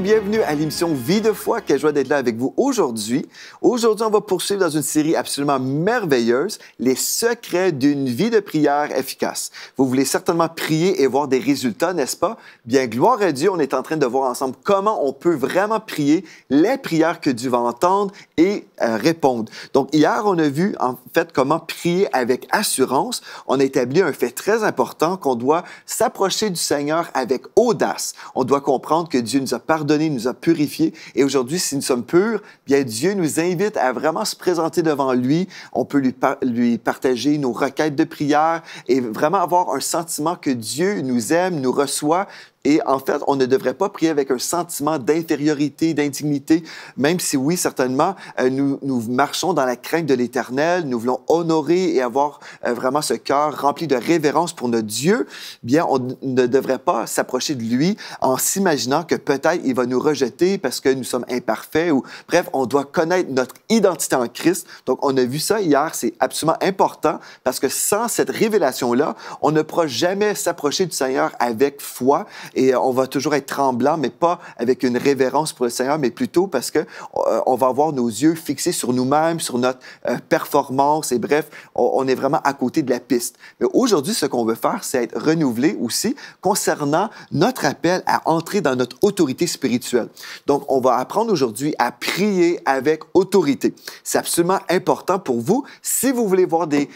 bienvenue à l'émission Vie de foi. Quelle joie d'être là avec vous aujourd'hui. Aujourd'hui, on va poursuivre dans une série absolument merveilleuse, Les secrets d'une vie de prière efficace. Vous voulez certainement prier et voir des résultats, n'est-ce pas? Bien, gloire à Dieu, on est en train de voir ensemble comment on peut vraiment prier les prières que Dieu va entendre et euh, répondre. Donc, hier, on a vu en fait comment prier avec assurance. On a établi un fait très important qu'on doit s'approcher du Seigneur avec audace. On doit comprendre que Dieu nous a pardonné donné, nous a purifiés. Et aujourd'hui, si nous sommes purs, bien Dieu nous invite à vraiment se présenter devant lui. On peut lui, lui partager nos requêtes de prière et vraiment avoir un sentiment que Dieu nous aime, nous reçoit, et en fait, on ne devrait pas prier avec un sentiment d'infériorité, d'indignité, même si oui, certainement, euh, nous, nous, marchons dans la crainte de l'Éternel, nous voulons honorer et avoir euh, vraiment ce cœur rempli de révérence pour notre Dieu, bien, on ne devrait pas s'approcher de lui en s'imaginant que peut-être il va nous rejeter parce que nous sommes imparfaits ou bref, on doit connaître notre identité en Christ. Donc, on a vu ça hier, c'est absolument important parce que sans cette révélation-là, on ne pourra jamais s'approcher du Seigneur avec foi et euh, on va toujours être tremblant, mais pas avec une révérence pour le Seigneur, mais plutôt parce que euh, on va avoir nos yeux fixés sur nous-mêmes, sur notre euh, performance, et bref, on, est vraiment à côté de la piste. Mais aujourd'hui, ce qu'on veut faire, c'est être renouvelé aussi concernant notre appel à entrer dans notre autorité spirituelle. Donc, on va apprendre aujourd'hui à prier avec autorité. C'est absolument important pour vous si vous voulez voir des,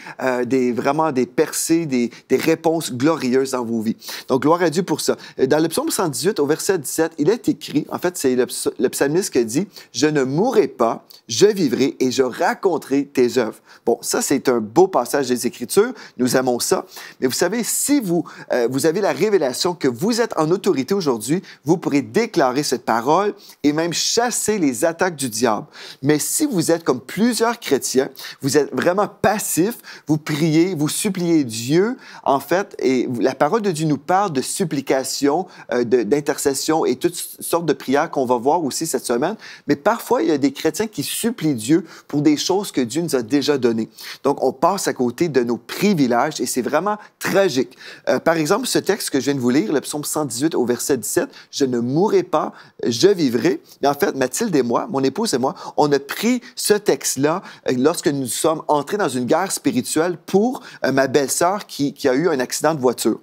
des vraiment des percées, des, des réponses glorieuses dans vos vies. Donc, gloire à Dieu pour ça dans le psaume 118, au verset 17, il est écrit, en fait, c'est le, psalmiste qui dit Je ne mourrai pas, je vivrai et je raconterai tes œuvres. Bon, ça, c'est un beau passage des Écritures. Nous aimons ça. Mais vous savez, si vous, euh, vous avez la révélation que vous êtes en autorité aujourd'hui, vous pourrez déclarer cette parole et même chasser les attaques du diable. Mais si vous êtes comme plusieurs chrétiens, vous êtes vraiment passif, vous priez, vous suppliez Dieu, en fait, et la parole de Dieu nous parle de supplication euh, d'intercession et toutes sortes de prières qu'on va voir aussi cette semaine. Mais parfois, il y a des chrétiens qui supplient Dieu pour des choses que Dieu nous a déjà données. Donc, on passe à côté de nos privilèges et c'est vraiment tragique. Euh, par exemple, ce texte que je viens de vous lire, le psaume 118 au verset 17, Je ne mourrai pas, je vivrai. en fait, Mathilde et moi, mon épouse et moi, on a pris ce texte-là euh, lorsque nous sommes entrés dans une guerre spirituelle pour ma belle-sœur qui a eu un accident de voiture.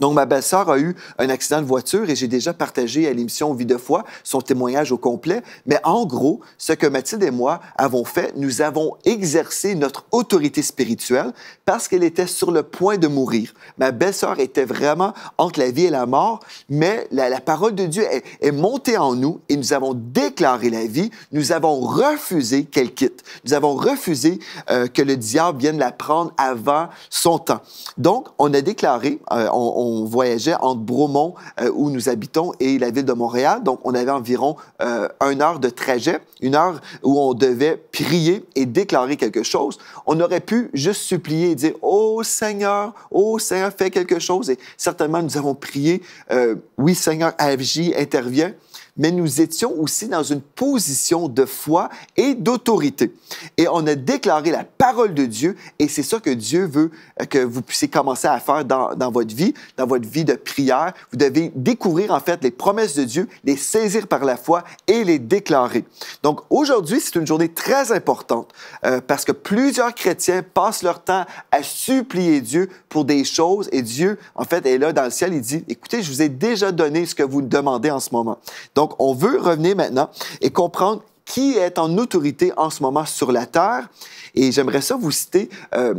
Donc, ma belle-sœur a eu un accident de voiture et j'ai déjà partagé à l'émission Vie de foi son témoignage au complet. Mais en gros, ce que Mathilde et moi avons fait, nous avons exercé notre autorité spirituelle parce qu'elle était sur le point de mourir. Ma belle-sœur était vraiment entre la vie et la mort, mais la, parole de Dieu est, montée en nous et nous avons déclaré la vie. Nous avons refusé qu'elle quitte. Nous avons refusé euh, que le diable vienne la prendre avant son temps. Donc, on a déclaré, euh, on on voyageait entre Bromont, euh, où nous habitons, et la ville de Montréal. Donc, on avait environ euh, une heure de trajet, une heure où on devait prier et déclarer quelque chose. On aurait pu juste supplier et dire Oh Seigneur, oh Seigneur, fais quelque chose. Et certainement, nous avons prié euh, Oui, Seigneur, agis, intervient mais nous étions aussi dans une position de foi et d'autorité. Et on a déclaré la parole de Dieu, et c'est ça que Dieu veut euh, que vous puissiez commencer à faire dans, dans votre vie, dans votre vie de prière. Vous devez découvrir en fait les promesses de Dieu, les saisir par la foi et les déclarer. Donc aujourd'hui, c'est une journée très importante euh, parce que plusieurs chrétiens passent leur temps à supplier Dieu pour des choses et Dieu, en fait, est là dans le ciel. Il dit, écoutez, je vous ai déjà donné ce que vous demandez en ce moment. Donc donc, on veut revenir maintenant et comprendre qui est en autorité en ce moment sur la terre. Et j'aimerais ça vous citer euh,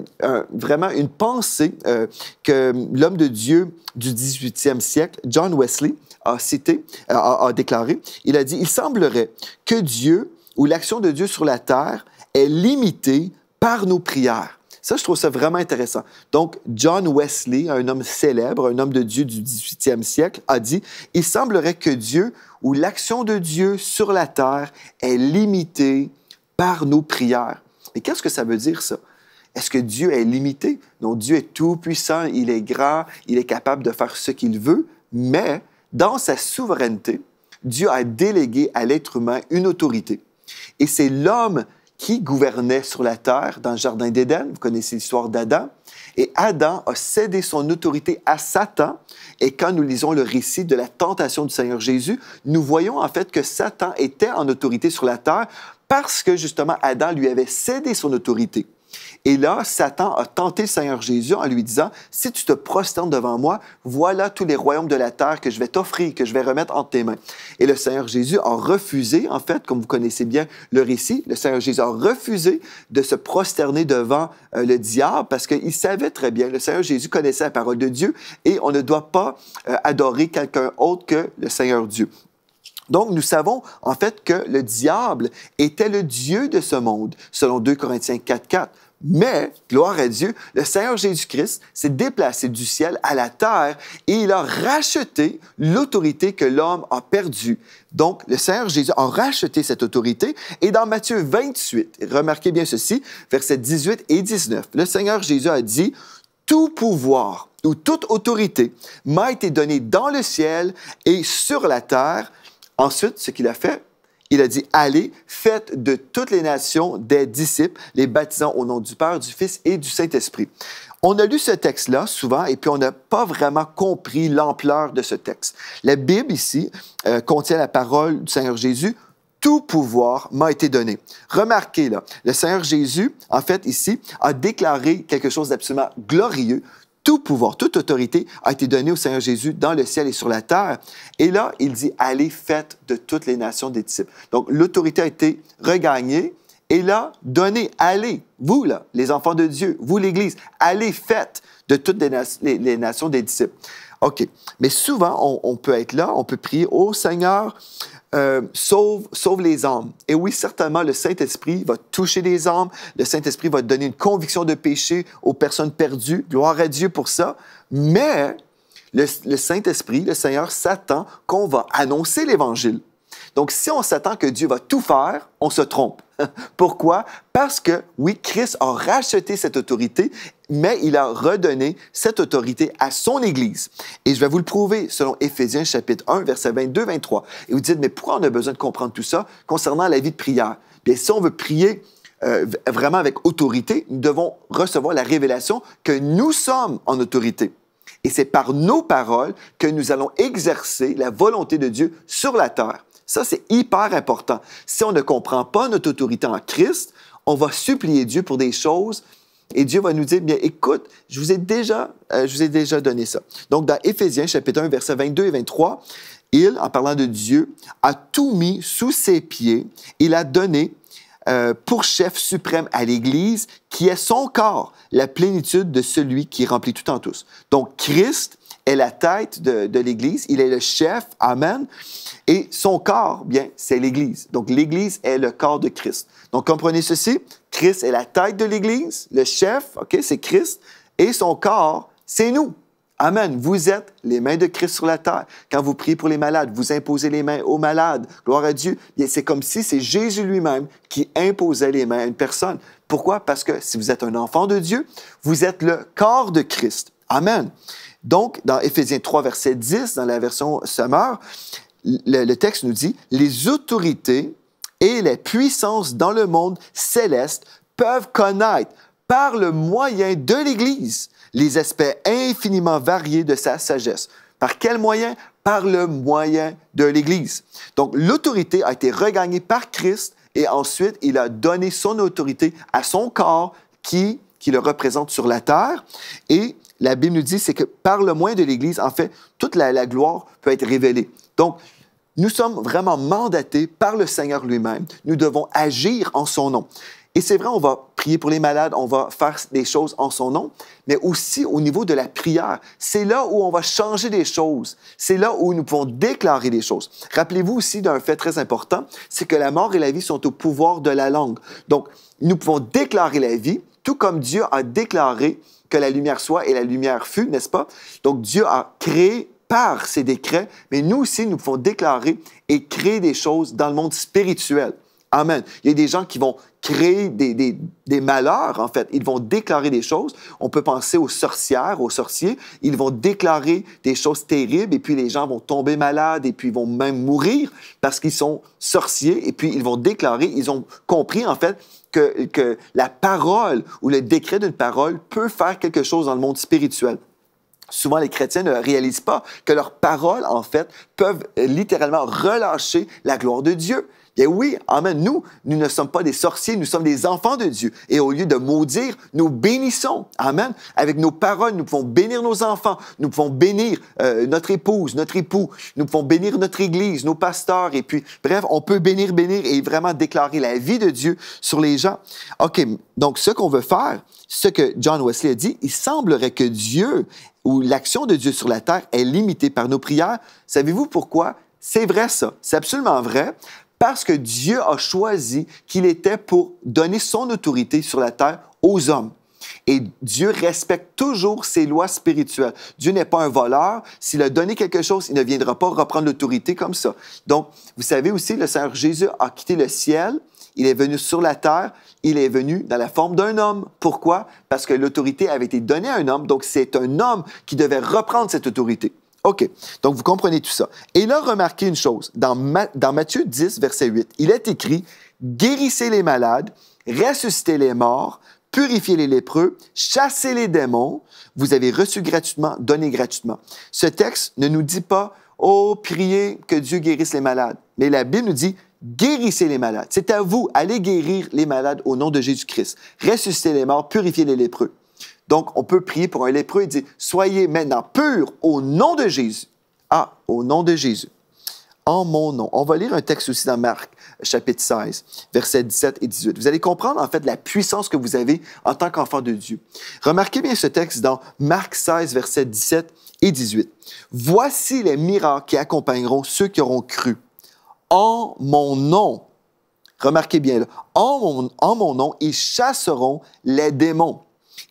vraiment une pensée euh, que l'homme de Dieu du 18e siècle, John Wesley, a cité, euh, a déclaré. Il a dit, il semblerait que Dieu ou l'action de Dieu sur la terre est limitée par nos prières. Ça, je trouve ça vraiment intéressant. Donc, John Wesley, un homme célèbre, un homme de Dieu du 18e siècle, a dit, Il semblerait que Dieu où l'action de Dieu sur la terre est limitée par nos prières. Et qu'est-ce que ça veut dire ça? Est-ce que Dieu est limité? Non, Dieu est tout-puissant, il est grand, il est capable de faire ce qu'il veut, mais dans sa souveraineté, Dieu a délégué à l'être humain une autorité. Et c'est l'homme qui gouvernait sur la terre dans le Jardin d'Éden. Vous connaissez l'histoire d'Adam. Et Adam a cédé son autorité à Satan. Et quand nous lisons le récit de la tentation du Seigneur Jésus, nous voyons en fait que Satan était en autorité sur la terre parce que justement Adam lui avait cédé son autorité. Et là, Satan a tenté le Seigneur Jésus en lui disant, si tu te prosternes devant moi, voilà tous les royaumes de la terre que je vais t'offrir, que je vais remettre entre tes mains. Et le Seigneur Jésus a refusé, en fait, comme vous connaissez bien le récit, le Seigneur Jésus a refusé de se prosterner devant euh, le diable parce qu'il savait très bien, le Seigneur Jésus connaissait la parole de Dieu et on ne doit pas euh, adorer quelqu'un autre que le Seigneur Dieu. Donc, nous savons en fait que le diable était le Dieu de ce monde, selon 2 Corinthiens 4.4. 4. Mais, gloire à Dieu, le Seigneur Jésus-Christ s'est déplacé du ciel à la terre et il a racheté l'autorité que l'homme a perdue. Donc, le Seigneur Jésus a racheté cette autorité. Et dans Matthieu 28, remarquez bien ceci, versets 18 et 19, le Seigneur Jésus a dit, Tout pouvoir ou toute autorité m'a été donné dans le ciel et sur la terre. Ensuite, ce qu'il a fait, il a dit, allez, faites de toutes les nations des disciples, les baptisant au nom du Père, du Fils et du Saint-Esprit. On a lu ce texte-là souvent et puis on n'a pas vraiment compris l'ampleur de ce texte. La Bible ici euh, contient la parole du Seigneur Jésus. Tout pouvoir m'a été donné. Remarquez là, le Seigneur Jésus, en fait, ici, a déclaré quelque chose d'absolument glorieux tout pouvoir, toute autorité a été donnée au Seigneur Jésus dans le ciel et sur la terre. Et là, il dit, allez, faites de toutes les nations des disciples. Donc, l'autorité a été regagnée. Et là, donnez, allez, vous, là, les enfants de Dieu, vous, l'Église, allez, faites de toutes les, les nations des disciples. OK. Mais souvent, on, peut être là, on peut prier, Ô oh Seigneur, euh, sauve, sauve les âmes. Et oui, certainement, le Saint-Esprit va toucher les âmes, le Saint-Esprit va donner une conviction de péché aux personnes perdues. Gloire à Dieu pour ça. Mais le Saint-Esprit, le Seigneur s'attend qu'on va annoncer l'Évangile. Donc, si on s'attend que Dieu va tout faire, on se trompe. Pourquoi? Parce que, oui, Christ a racheté cette autorité, mais il a redonné cette autorité à son Église. Et je vais vous le prouver selon Éphésiens chapitre 1, verset 22-23. Et vous dites, mais pourquoi on a besoin de comprendre tout ça concernant la vie de prière? Bien, si on veut prier euh, vraiment avec autorité, nous devons recevoir la révélation que nous sommes en autorité. Et c'est par nos paroles que nous allons exercer la volonté de Dieu sur la terre. Ça, c'est hyper important. Si on ne comprend pas notre autorité en Christ, on va supplier Dieu pour des choses et Dieu va nous dire, bien, écoute, je vous ai déjà, euh, je vous ai déjà donné ça. Donc, dans Éphésiens, chapitre 1, versets 22 et 23, il, en parlant de Dieu, a tout mis sous ses pieds. Il a donné euh, pour chef suprême à l'Église, qui est son corps, la plénitude de celui qui remplit tout en tous. Donc, Christ est la tête de, l'Église, il est le chef, Amen. Et son corps, bien, c'est l'Église. Donc l'Église est le corps de Christ. Donc comprenez ceci, Christ est la tête de l'Église, le chef, OK, c'est Christ, et son corps, c'est nous. Amen. Vous êtes les mains de Christ sur la terre. Quand vous priez pour les malades, vous imposez les mains aux malades. Gloire à Dieu. Bien, c'est comme si c'est Jésus lui-même qui imposait les mains à une personne. Pourquoi? Parce que si vous êtes un enfant de Dieu, vous êtes le corps de Christ. Amen. Donc, dans Éphésiens 3, verset 10, dans la version Summer, le, le texte nous dit, les autorités et les puissances dans le monde céleste peuvent connaître par le moyen de l'Église les aspects infiniment variés de sa sagesse. Par quel moyen? Par le moyen de l'Église. Donc l'autorité a été regagnée par Christ et ensuite il a donné son autorité à son corps qui, qui le représente sur la terre et la Bible nous dit, c'est que par le moyen de l'Église, en fait, toute la, gloire peut être révélée. Donc, nous sommes vraiment mandatés par le Seigneur lui-même. Nous devons agir en son nom. Et c'est vrai, on va prier pour les malades, on va faire des choses en son nom, mais aussi au niveau de la prière. C'est là où on va changer des choses. C'est là où nous pouvons déclarer des choses. Rappelez-vous aussi d'un fait très important, c'est que la mort et la vie sont au pouvoir de la langue. Donc, nous pouvons déclarer la vie, tout comme Dieu a déclaré que la lumière soit et la lumière fut, n'est-ce pas? Donc Dieu a créé par ses décrets, mais nous aussi, nous pouvons déclarer et créer des choses dans le monde spirituel. Amen. Il y a des gens qui vont créer des, malheurs, en fait. Ils vont déclarer des choses. On peut penser aux sorcières, aux sorciers. Ils vont déclarer des choses terribles et puis les gens vont tomber malades et puis vont même mourir parce qu'ils sont sorciers et puis ils vont déclarer, ils ont compris, en fait, que, que la parole ou le décret d'une parole peut faire quelque chose dans le monde spirituel. Souvent, les chrétiens ne réalisent pas que leurs paroles, en fait, peuvent littéralement relâcher la gloire de Dieu. Bien eh oui, Amen. Nous, nous ne sommes pas des sorciers, nous sommes des enfants de Dieu. Et au lieu de maudire, nous bénissons. Amen. Avec nos paroles, nous pouvons bénir nos enfants, nous pouvons bénir euh, notre épouse, notre époux, nous pouvons bénir notre Église, nos pasteurs. Et puis, bref, on peut bénir, bénir et vraiment déclarer la vie de Dieu sur les gens. OK, donc ce qu'on veut faire, ce que John Wesley a dit, il semblerait que Dieu ou l'action de Dieu sur la terre est limitée par nos prières. Savez-vous pourquoi? C'est vrai ça, c'est absolument vrai, parce que Dieu a choisi qu'il était pour donner son autorité sur la terre aux hommes. Et Dieu respecte toujours ses lois spirituelles. Dieu n'est pas un voleur. S'il a donné quelque chose, il ne viendra pas reprendre l'autorité comme ça. Donc, vous savez aussi, le Seigneur Jésus a quitté le ciel. Il est venu sur la terre. Il est venu dans la forme d'un homme. Pourquoi? Parce que l'autorité avait été donnée à un homme. Donc, c'est un homme qui devait reprendre cette autorité. OK. Donc, vous comprenez tout ça. Et là, remarquez une chose. Dans, Matthieu 10, verset 8, il est écrit Guérissez les malades, ressuscitez les morts, purifiez les lépreux, chassez les démons. Vous avez reçu gratuitement, donnez gratuitement. Ce texte ne nous dit pas Oh, priez que Dieu guérisse les malades. Mais la Bible nous dit guérissez les malades. C'est à vous, allez guérir les malades au nom de Jésus-Christ. Ressuscitez les morts, purifiez les lépreux. Donc, on peut prier pour un lépreux. et dire, « soyez maintenant pur au nom de Jésus. Ah, au nom de Jésus. En mon nom. On va lire un texte aussi dans Marc, chapitre 16, versets 17 et 18. Vous allez comprendre, en fait, la puissance que vous avez en tant qu'enfant de Dieu. Remarquez bien ce texte dans Marc 16, versets 17 et 18. Voici les miracles qui accompagneront ceux qui auront cru. En mon nom. Remarquez bien, en, en mon nom, ils chasseront les démons.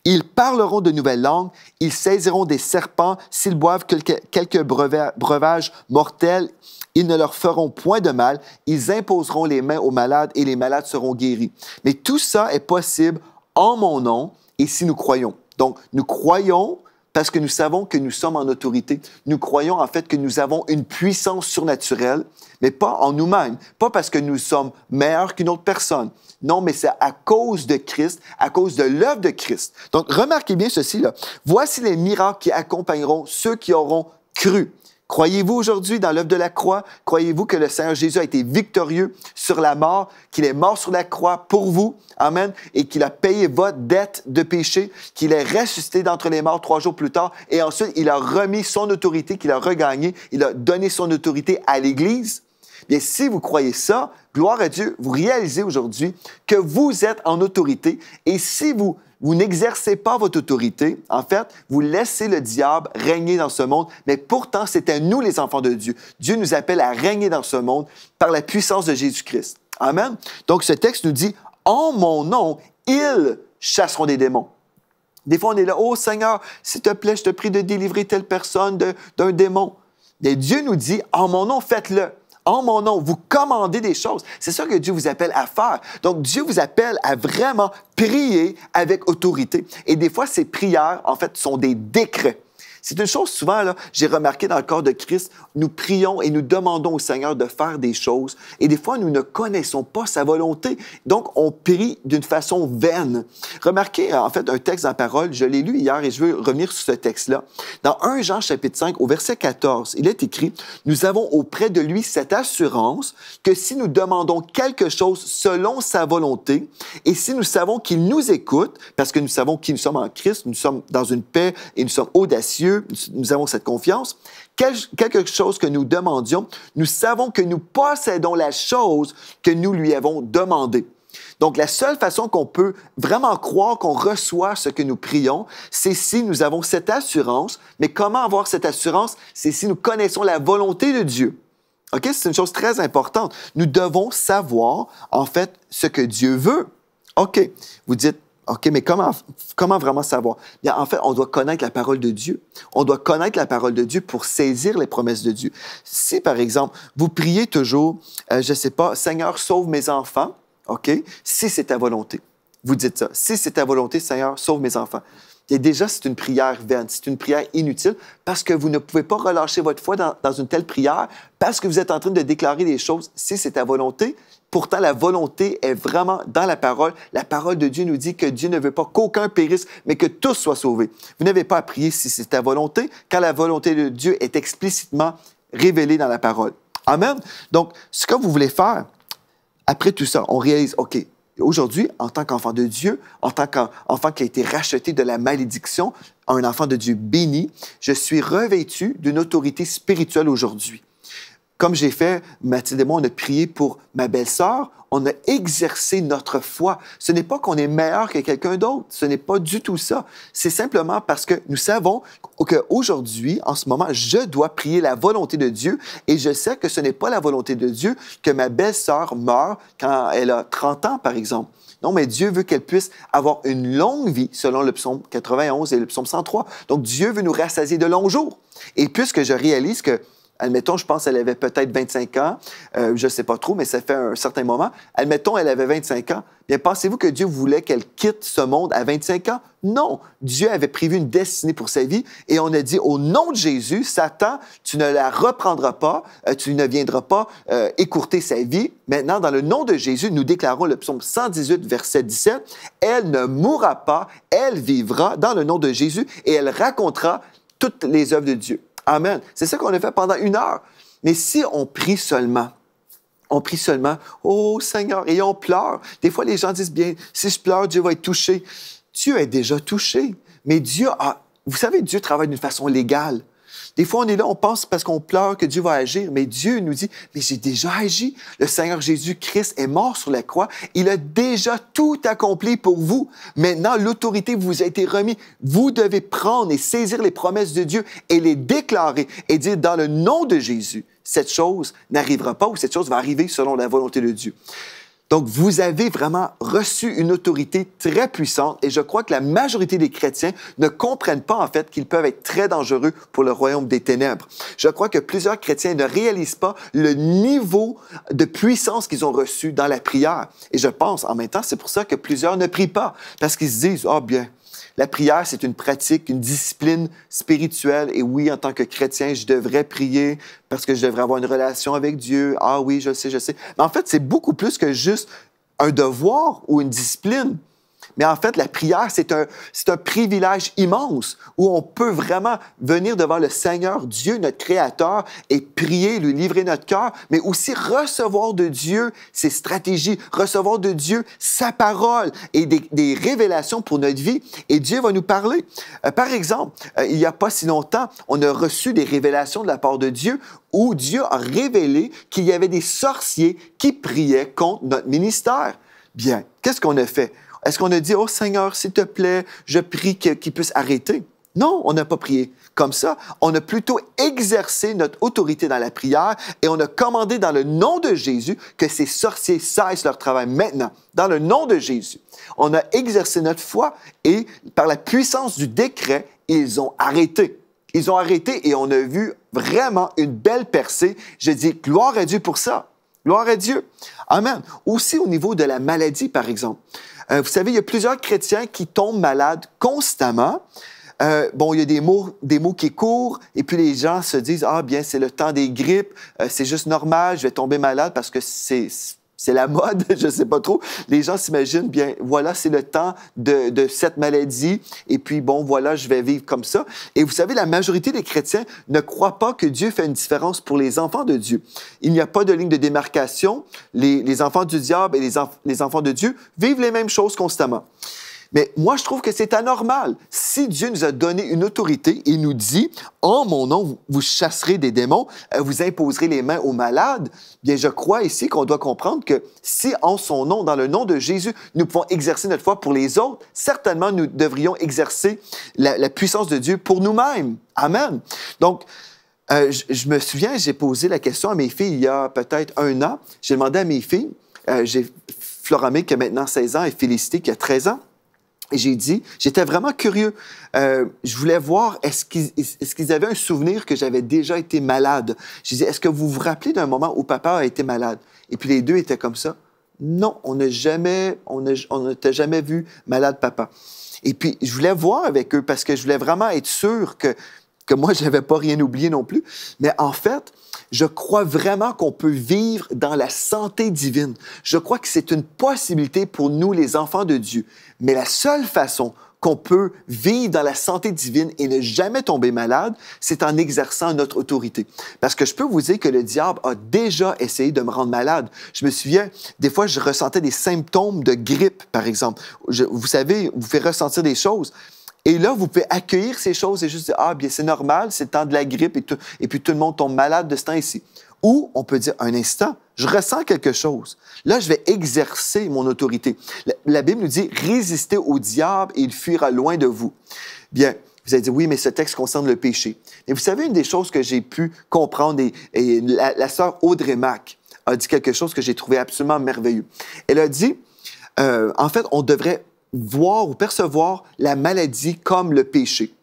Ils parleront de nouvelles langues, ils saisiront des serpents, s'ils boivent quelques breuvages mortels, ils ne leur feront point de mal, ils imposeront les mains aux malades et les malades seront guéris. Mais tout ça est possible en mon nom et si nous croyons. Donc, nous croyons parce que nous savons que nous sommes en autorité. Nous croyons en fait que nous avons une puissance surnaturelle, mais pas en nous-mêmes, pas parce que nous sommes meilleurs qu'une autre personne. Non, mais c'est à cause de Christ, à cause de l'œuvre de Christ. Donc remarquez bien ceci là. Voici les miracles qui accompagneront ceux qui auront cru. Croyez-vous aujourd'hui dans l'œuvre de la croix? Croyez-vous que le Seigneur Jésus a été victorieux sur la mort, qu'il est mort sur la croix pour vous? Amen. Et qu'il a payé votre dette de péché, qu'il est ressuscité d'entre les morts trois jours plus tard. Et ensuite, il a remis son autorité qu'il a regagné, Il a donné son autorité à l'Église. Bien, si vous croyez ça, gloire à Dieu, vous réalisez aujourd'hui que vous êtes en autorité. Et si vous vous n'exercez pas votre autorité. En fait, vous laissez le diable régner dans ce monde. Mais pourtant, c'est à nous, les enfants de Dieu. Dieu nous appelle à régner dans ce monde par la puissance de Jésus-Christ. Amen. Donc, ce texte nous dit, en mon nom, ils chasseront des démons. Des fois, on est là, oh Seigneur, s'il te plaît, je te prie de délivrer telle personne d'un démon. Mais Dieu nous dit, en mon nom, faites-le en mon nom, vous commandez des choses. C'est ça que Dieu vous appelle à faire. Donc, Dieu vous appelle à vraiment prier avec autorité. Et des fois, ces prières, en fait, sont des décrets. C'est une chose souvent, là, j'ai remarqué dans le corps de Christ, nous prions et nous demandons au Seigneur de faire des choses. Et des fois, nous ne connaissons pas sa volonté. Donc, on prie d'une façon vaine. Remarquez, euh, en fait, un texte en parole, je l'ai lu hier et je veux revenir sur ce texte-là. Dans 1 Jean chapitre 5, au verset 14, il est écrit, Nous avons auprès de lui cette assurance que si nous demandons quelque chose selon sa volonté, et si nous savons qu'il nous écoute, parce que nous savons qui nous sommes en Christ, nous sommes dans une paix et nous sommes audacieux, nous avons cette confiance. quelque chose que nous demandions, nous savons que nous possédons la chose que nous lui avons demandée. Donc, la seule façon qu'on peut vraiment croire qu'on reçoit ce que nous prions, c'est si nous avons cette assurance. Mais comment avoir cette assurance? C'est si nous connaissons la volonté de Dieu. OK? C'est une chose très importante. Nous devons savoir, en fait, ce que Dieu veut. OK. Vous dites, OK, mais comment, comment vraiment savoir? Bien, en fait, on doit connaître la parole de Dieu. On doit connaître la parole de Dieu pour saisir les promesses de Dieu. Si, par exemple, vous priez toujours, euh, je ne sais pas, Seigneur, sauve mes enfants, OK, si c'est ta volonté. Vous dites ça. Si c'est ta volonté, Seigneur, sauve mes enfants. Et déjà, c'est une prière vaine, c'est une prière inutile parce que vous ne pouvez pas relâcher votre foi dans, une telle prière parce que vous êtes en train de déclarer des choses. Si c'est ta volonté, Pourtant, la volonté est vraiment dans la parole. La parole de Dieu nous dit que Dieu ne veut pas qu'aucun périsse, mais que tous soient sauvés. Vous n'avez pas à prier si c'est ta volonté, car la volonté de Dieu est explicitement révélée dans la parole. Amen. Donc, ce que vous voulez faire, après tout ça, on réalise, OK, Aujourd'hui, en tant qu'enfant de Dieu, en tant qu'enfant qui a été racheté de la malédiction, un enfant de Dieu béni, je suis revêtu d'une autorité spirituelle aujourd'hui. Comme j'ai fait, Mathilde et moi, on a prié pour ma belle-sœur, on a exercé notre foi. Ce n'est pas qu'on est meilleur que quelqu'un d'autre, ce n'est pas du tout ça. C'est simplement parce que nous savons qu'aujourd'hui, en ce moment, je dois prier la volonté de Dieu et je sais que ce n'est pas la volonté de Dieu que ma belle-sœur meure quand elle a 30 ans, par exemple. Non, mais Dieu veut qu'elle puisse avoir une longue vie, selon le psaume 91 et le psaume 103. Donc, Dieu veut nous rassasier de longs jours. Et puisque je réalise que Admettons, je pense elle avait peut-être 25 ans, euh, je ne sais pas trop, mais ça fait un certain moment. Admettons, elle avait 25 ans. Bien, pensez-vous que Dieu voulait qu'elle quitte ce monde à 25 ans? Non, Dieu avait prévu une destinée pour sa vie et on a dit au nom de Jésus, Satan, tu ne la reprendras pas, euh, tu ne viendras pas euh, écourter sa vie. Maintenant, dans le nom de Jésus, nous déclarons le psaume 118, verset 17, elle ne mourra pas, elle vivra dans le nom de Jésus et elle racontera toutes les œuvres de Dieu. Amen. C'est ça qu'on a fait pendant une heure. Mais si on prie seulement, on prie seulement, oh Seigneur, et on pleure. Des fois, les gens disent bien, si je pleure, Dieu va être touché. Dieu est déjà touché, mais Dieu a, vous savez, Dieu travaille d'une façon légale. Des fois, on est là, on pense parce qu'on pleure que Dieu va agir, mais Dieu nous dit, mais j'ai déjà agi. Le Seigneur Jésus-Christ est mort sur la croix. Il a déjà tout accompli pour vous. Maintenant, l'autorité vous a été remise. Vous devez prendre et saisir les promesses de Dieu et les déclarer et dire dans le nom de Jésus, cette chose n'arrivera pas ou cette chose va arriver selon la volonté de Dieu. Donc, vous avez vraiment reçu une autorité très puissante et je crois que la majorité des chrétiens ne comprennent pas en fait qu'ils peuvent être très dangereux pour le royaume des ténèbres. Je crois que plusieurs chrétiens ne réalisent pas le niveau de puissance qu'ils ont reçu dans la prière. Et je pense en même temps, c'est pour ça que plusieurs ne prient pas parce qu'ils se disent, oh, bien, la prière, c'est une pratique, une discipline spirituelle. Et oui, en tant que chrétien, je devrais prier parce que je devrais avoir une relation avec Dieu. Ah oui, je sais, je sais. Mais en fait, c'est beaucoup plus que juste un devoir ou une discipline. Mais en fait, la prière, c'est un, c'est privilège immense où on peut vraiment venir devant le Seigneur Dieu, notre Créateur, et prier, lui livrer notre cœur, mais aussi recevoir de Dieu ses stratégies, recevoir de Dieu sa parole et des, révélations pour notre vie. Et Dieu va nous parler. Euh, par exemple, euh, il n'y a pas si longtemps, on a reçu des révélations de la part de Dieu où Dieu a révélé qu'il y avait des sorciers qui priaient contre notre ministère. Bien, qu'est-ce qu'on a fait? Est-ce qu'on a dit, oh Seigneur, s'il te plaît, je prie qu'il puisse arrêter? Non, on n'a pas prié comme ça. On a plutôt exercé notre autorité dans la prière et on a commandé dans le nom de Jésus que ces sorciers cessent leur travail maintenant, dans le nom de Jésus. On a exercé notre foi et par la puissance du décret, ils ont arrêté. Ils ont arrêté et on a vu vraiment une belle percée. Je dis gloire à Dieu pour ça. Gloire à Dieu. Amen. Aussi au niveau de la maladie, par exemple. Euh, vous savez, il y a plusieurs chrétiens qui tombent malades constamment. Euh, bon, il y a des mots, des mots qui courent, et puis les gens se disent, ah bien, c'est le temps des grippes, euh, c'est juste normal, je vais tomber malade parce que c'est c'est la mode, je ne sais pas trop. Les gens s'imaginent, bien, voilà, c'est le temps de, cette maladie, et puis bon, voilà, je vais vivre comme ça. Et vous savez, la majorité des chrétiens ne croient pas que Dieu fait une différence pour les enfants de Dieu. Il n'y a pas de ligne de démarcation. Les, enfants du diable et les, les enfants de Dieu vivent les mêmes choses constamment. Mais moi, je trouve que c'est anormal. Si Dieu nous a donné une autorité et nous dit, en mon nom, vous chasserez des démons, euh, vous imposerez les mains aux malades, bien, je crois ici qu'on doit comprendre que si en son nom, dans le nom de Jésus, nous pouvons exercer notre foi pour les autres, certainement nous devrions exercer la, puissance de Dieu pour nous-mêmes. Amen. Donc, euh, je, me souviens, j'ai posé la question à mes filles il y a peut-être un an. J'ai demandé à mes filles, euh, j'ai Floramé qui a maintenant 16 ans et Félicité qui a 13 ans j'ai dit, j'étais vraiment curieux. Euh, je voulais voir est-ce qu'ils avaient un souvenir que j'avais déjà été malade. Je disais, est-ce que vous vous rappelez d'un moment où papa a été malade? Et puis les deux étaient comme ça. Non, on n'a jamais, on ne t'a jamais vu malade papa. Et puis je voulais voir avec eux parce que je voulais vraiment être sûr que que moi, je n'avais pas rien oublié non plus. Mais en fait, je crois vraiment qu'on peut vivre dans la santé divine. Je crois que c'est une possibilité pour nous, les enfants de Dieu. Mais la seule façon qu'on peut vivre dans la santé divine et ne jamais tomber malade, c'est en exerçant notre autorité. Parce que je peux vous dire que le diable a déjà essayé de me rendre malade. Je me souviens, des fois, je ressentais des symptômes de grippe, par exemple. vous savez, vous fait ressentir des choses. Et là, vous pouvez accueillir ces choses et juste dire, ah, bien, c'est normal, c'est le temps de la grippe et, tout, et puis tout le monde tombe malade de ce temps-ci. Ou on peut dire, un instant, je ressens quelque chose. Là, je vais exercer mon autorité. La, Bible nous dit, résistez au diable et il fuira loin de vous. Bien, vous avez dit oui, mais ce texte concerne le péché. Mais vous savez, une des choses que j'ai pu comprendre, et, la, sœur Audrey Mack a dit quelque chose que j'ai trouvé absolument merveilleux. Elle a dit, euh, en fait, on devrait voir ou percevoir la maladie comme le péché.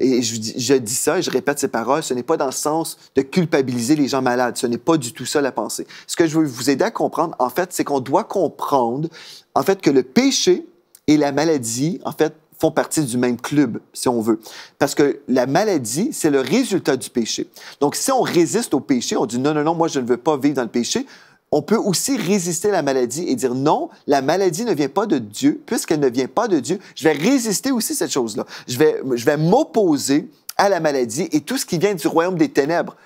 Et je dis, ça, et je répète ces paroles, ce n'est pas dans le sens de culpabiliser les gens malades, ce n'est pas du tout ça la pensée. Ce que je veux vous aider à comprendre, en fait, c'est qu'on doit comprendre, en fait, que le péché et la maladie, en fait, font partie du même club, si on veut. Parce que la maladie, c'est le résultat du péché. Donc, si on résiste au péché, on dit non, non, non, moi, je ne veux pas vivre dans le péché, on peut aussi résister à la maladie et dire non, la maladie ne vient pas de Dieu, puisqu'elle ne vient pas de Dieu, je vais résister aussi à cette chose-là. Je vais, je vais m'opposer à la maladie et tout ce qui vient du royaume des ténèbres.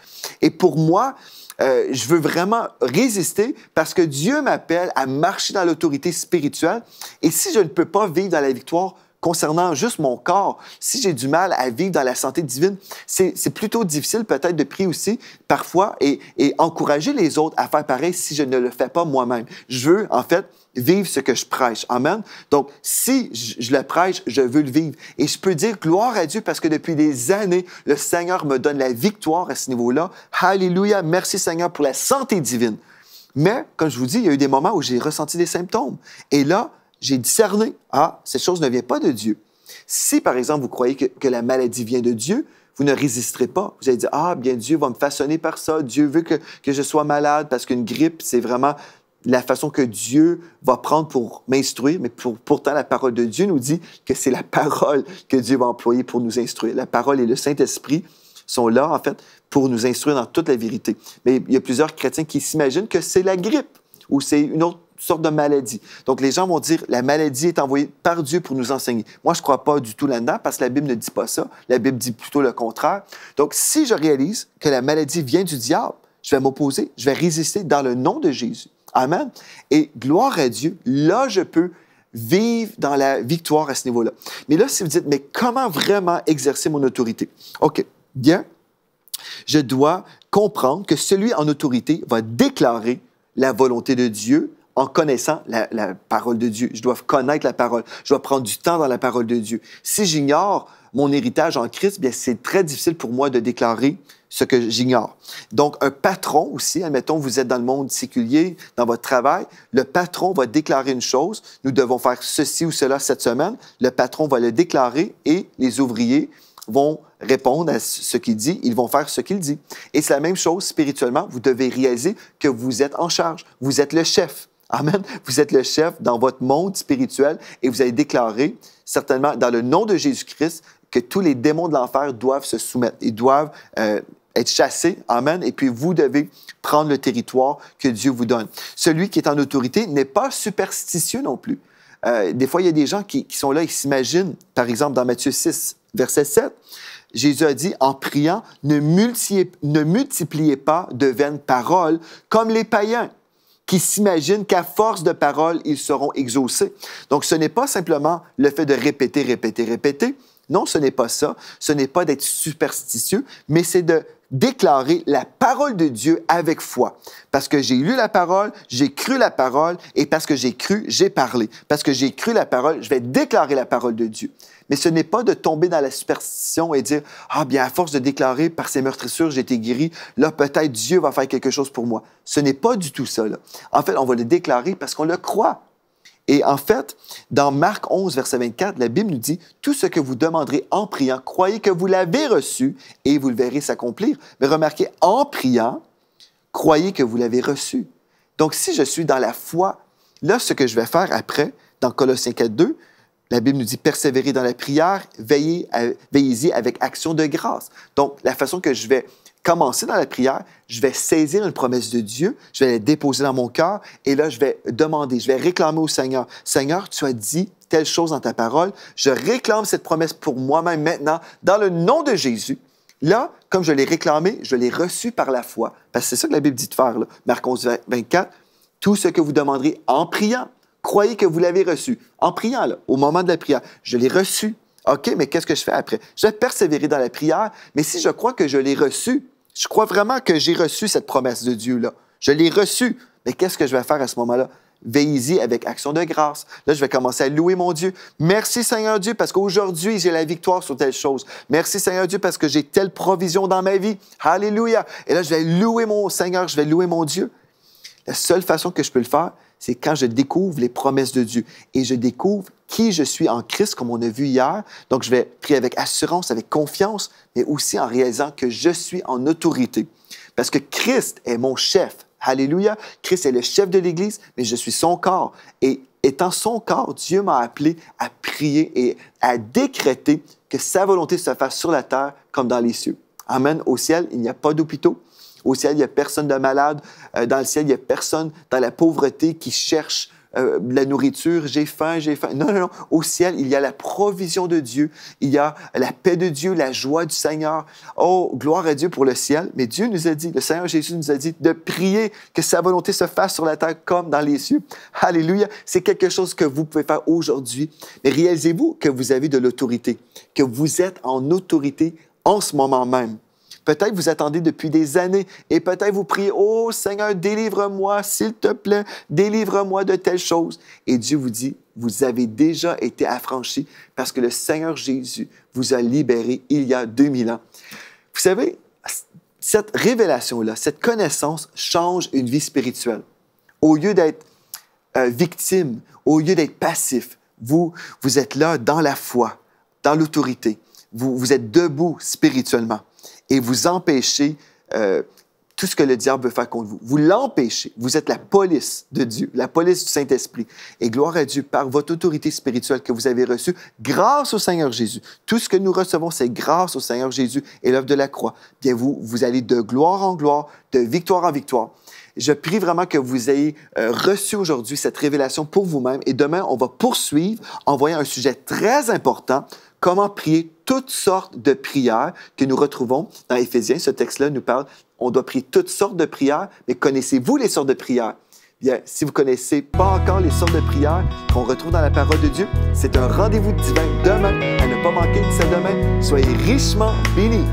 Et pour moi, euh, je veux vraiment résister parce que Dieu m'appelle à marcher dans l'autorité spirituelle. Et si je ne peux pas vivre dans la victoire, concernant juste mon corps, si j'ai du mal à vivre dans la santé divine, c'est plutôt difficile peut-être de prier aussi parfois et, et encourager les autres à faire pareil si je ne le fais pas moi-même. Je veux, en fait, vivre ce que je prêche. Amen. Donc, si je le prêche, je veux le vivre. Et je peux dire gloire à Dieu parce que depuis des années, le Seigneur me donne la victoire à ce niveau-là. Alléluia. Merci Seigneur pour la santé divine. Mais, comme je vous dis, il y a eu des moments où j'ai ressenti des symptômes. Et là, j'ai discerné, ah, cette chose ne vient pas de Dieu. Si, par exemple, vous croyez que, que la maladie vient de Dieu, vous ne résisterez pas. Vous allez dire, ah, bien Dieu va me façonner par ça, Dieu veut que, que je sois malade, parce qu'une grippe, c'est vraiment la façon que Dieu va prendre pour m'instruire, mais pour, pourtant la parole de Dieu nous dit que c'est la parole que Dieu va employer pour nous instruire. La parole et le Saint-Esprit sont là, en fait, pour nous instruire dans toute la vérité. Mais il y a plusieurs chrétiens qui s'imaginent que c'est la grippe ou c'est une autre sorte de maladie Donc, les gens vont dire la maladie est envoyée par Dieu pour nous enseigner. Moi, je ne crois pas du tout là-dedans parce que la Bible ne dit pas ça. La Bible dit plutôt le contraire. Donc, si je réalise que la maladie vient du diable, je vais m'opposer, je vais résister dans le nom de Jésus. Amen. Et gloire à Dieu, là, je peux vivre dans la victoire à ce niveau-là. Mais là, si vous dites, mais comment vraiment exercer mon autorité? OK, bien. Je dois comprendre que celui en autorité va déclarer la volonté de Dieu en connaissant la, parole de Dieu. Je dois connaître la parole. Je dois prendre du temps dans la parole de Dieu. Si j'ignore mon héritage en Christ, bien c'est très difficile pour moi de déclarer ce que j'ignore. Donc, un patron aussi, admettons, vous êtes dans le monde séculier, dans votre travail, le patron va déclarer une chose, nous devons faire ceci ou cela cette semaine, le patron va le déclarer et les ouvriers vont répondre à ce qu'il dit, ils vont faire ce qu'il dit. Et c'est la même chose spirituellement, vous devez réaliser que vous êtes en charge, vous êtes le chef. Amen. Vous êtes le chef dans votre monde spirituel et vous avez déclaré, certainement, dans le nom de Jésus-Christ, que tous les démons de l'enfer doivent se soumettre. Ils doivent euh, être chassés. Amen. Et puis vous devez prendre le territoire que Dieu vous donne. Celui qui est en autorité n'est pas superstitieux non plus. Euh, des fois, il y a des gens qui, sont là et s'imaginent, par exemple, dans Matthieu 6, verset 7, Jésus a dit, en priant, ne multipliez pas de vaines paroles comme les païens qui s'imaginent qu'à force de paroles, ils seront exaucés. Donc, ce n'est pas simplement le fait de répéter, répéter, répéter. Non, ce n'est pas ça. Ce n'est pas d'être superstitieux, mais c'est de déclarer la parole de Dieu avec foi. Parce que j'ai lu la parole, j'ai cru la parole, et parce que j'ai cru, j'ai parlé. Parce que j'ai cru la parole, je vais déclarer la parole de Dieu. Mais ce n'est pas de tomber dans la superstition et dire Ah, bien, à force de déclarer par ces meurtrissures, j'ai été guéri, là, peut-être Dieu va faire quelque chose pour moi. Ce n'est pas du tout ça. En fait, on va le déclarer parce qu'on le croit. Et en fait, dans Marc 11, verset 24, la Bible nous dit Tout ce que vous demanderez en priant, croyez que vous l'avez reçu et vous le verrez s'accomplir. Mais remarquez, en priant, croyez que vous l'avez reçu. Donc, si je suis dans la foi, là, ce que je vais faire après, dans Colossiens 4, 2, la Bible nous dit persévérer dans la prière, veillez veillez-y avec action de grâce. Donc, la façon que je vais commencer dans la prière, je vais saisir une promesse de Dieu, je vais la déposer dans mon cœur et là, je vais demander, je vais réclamer au Seigneur. Seigneur, tu as dit telle chose dans ta parole, je réclame cette promesse pour moi-même maintenant dans le nom de Jésus. Là, comme je l'ai réclamé, je l'ai reçu par la foi. Parce que c'est ça que la Bible dit de faire. Marc 11, 24, tout ce que vous demanderez en priant, croyez que vous l'avez reçu. En priant, au moment de la prière, je l'ai reçu. OK, mais qu'est-ce que je fais après? Je vais persévérer dans la prière, mais si je crois que je l'ai reçu, je crois vraiment que j'ai reçu cette promesse de Dieu-là. Je l'ai reçu. mais qu'est-ce que je vais faire à ce moment-là? Veillez-y avec action de grâce. Là, je vais commencer à louer mon Dieu. Merci Seigneur Dieu parce qu'aujourd'hui, j'ai la victoire sur telle chose. Merci Seigneur Dieu parce que j'ai telle provision dans ma vie. Alléluia. Et là, je vais louer mon Seigneur, je vais louer mon Dieu. La seule façon que je peux le faire, c'est quand je découvre les promesses de Dieu et je découvre qui je suis en Christ, comme on a vu hier. Donc, je vais prier avec assurance, avec confiance, mais aussi en réalisant que je suis en autorité. Parce que Christ est mon chef. Alléluia. Christ est le chef de l'Église, mais je suis son corps. Et étant son corps, Dieu m'a appelé à prier et à décréter que sa volonté se fasse sur la terre comme dans les cieux. Amen. Au ciel, il n'y a pas d'hôpitaux, au ciel, il n'y a personne de malade. Euh, dans le ciel, il n'y a personne dans la pauvreté qui cherche euh, la nourriture, j'ai faim, j'ai faim. Non, non, non. Au ciel, il y a la provision de Dieu, il y a la paix de Dieu, la joie du Seigneur. Oh, gloire à Dieu pour le ciel. Mais Dieu nous a dit, le Seigneur Jésus nous a dit de prier que sa volonté se fasse sur la terre comme dans les cieux. Alléluia. C'est quelque chose que vous pouvez faire aujourd'hui. Mais réalisez-vous que vous avez de l'autorité, que vous êtes en autorité en ce moment même. Peut-être vous attendez depuis des années et peut-être vous priez, Oh Seigneur, délivre-moi, s'il te plaît, délivre-moi de telles choses. » Et Dieu vous dit, vous avez déjà été affranchi parce que le Seigneur Jésus vous a libéré il y a 2000 ans. Vous savez, cette révélation-là, cette connaissance change une vie spirituelle. Au lieu d'être euh, victime, au lieu d'être passif, vous, vous êtes là dans la foi, dans l'autorité. Vous, vous êtes debout spirituellement et vous empêchez euh, tout ce que le diable veut faire contre vous. Vous l'empêchez. Vous êtes la police de Dieu, la police du Saint-Esprit. Et gloire à Dieu, par votre autorité spirituelle que vous avez reçue, grâce au Seigneur Jésus, tout ce que nous recevons, c'est grâce au Seigneur Jésus et l'œuvre de la croix. Bien, vous, vous allez de gloire en gloire, de victoire en victoire. Je prie vraiment que vous ayez euh, reçu aujourd'hui cette révélation pour vous-même. Et demain, on va poursuivre en voyant un sujet très important, comment prier toutes sortes de prières que nous retrouvons dans Éphésiens. Ce texte-là nous parle, on doit prier toutes sortes de prières, mais connaissez-vous les sortes de prières? Bien, si vous ne connaissez pas encore les sortes de prières qu'on retrouve dans la parole de Dieu, c'est un rendez-vous divin demain à ne pas manquer. ce demain. Soyez richement bénis.